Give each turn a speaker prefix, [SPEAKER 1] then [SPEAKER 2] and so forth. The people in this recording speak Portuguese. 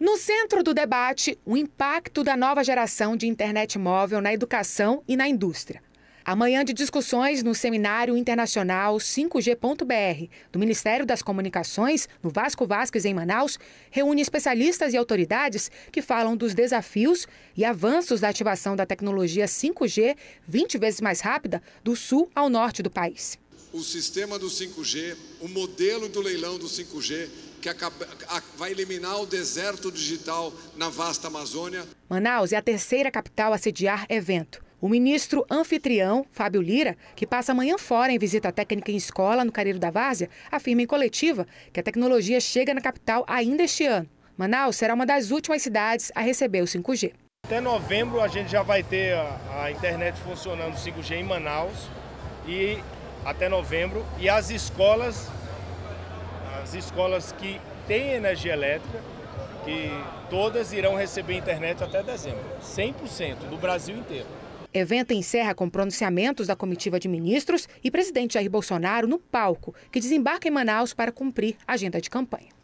[SPEAKER 1] No centro do debate, o impacto da nova geração de internet móvel na educação e na indústria. Amanhã de discussões no Seminário Internacional 5G.br do Ministério das Comunicações, no Vasco Vasques, em Manaus, reúne especialistas e autoridades que falam dos desafios e avanços da ativação da tecnologia 5G 20 vezes mais rápida do sul ao norte do país
[SPEAKER 2] o sistema do 5G, o modelo do leilão do 5G, que acaba, a, vai eliminar o deserto digital na vasta Amazônia.
[SPEAKER 1] Manaus é a terceira capital a sediar evento. O ministro anfitrião, Fábio Lira, que passa amanhã fora em visita técnica em escola no Careiro da Várzea, afirma em coletiva que a tecnologia chega na capital ainda este ano. Manaus será uma das últimas cidades a receber o 5G.
[SPEAKER 3] Até novembro a gente já vai ter a, a internet funcionando 5G em Manaus e até novembro e as escolas, as escolas que têm energia elétrica, que todas irão receber internet até dezembro, 100% do Brasil inteiro.
[SPEAKER 1] Evento encerra com pronunciamentos da comitiva de ministros e presidente Jair Bolsonaro no palco, que desembarca em Manaus para cumprir a agenda de campanha.